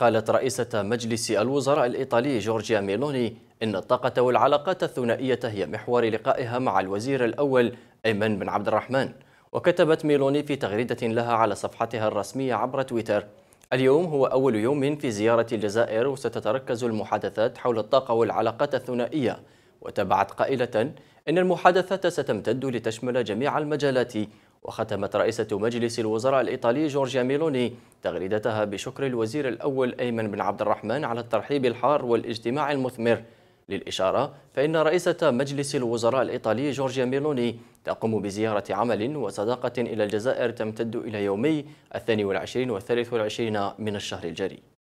قالت رئيسة مجلس الوزراء الإيطالي جورجيا ميلوني إن الطاقة والعلاقات الثنائية هي محور لقائها مع الوزير الأول أيمن بن عبد الرحمن وكتبت ميلوني في تغريدة لها على صفحتها الرسمية عبر تويتر اليوم هو أول يوم في زيارة الجزائر وستتركز المحادثات حول الطاقة والعلاقات الثنائية وتبعت قائلة إن المحادثات ستمتد لتشمل جميع المجالات وختمت رئيسة مجلس الوزراء الإيطالي جورجيا ميلوني تغريدتها بشكر الوزير الأول أيمن بن عبد الرحمن على الترحيب الحار والاجتماع المثمر للإشارة فإن رئيسة مجلس الوزراء الإيطالي جورجيا ميلوني تقوم بزيارة عمل وصداقة إلى الجزائر تمتد إلى يومي الثاني والعشرين والثالث والعشرين من الشهر الجاري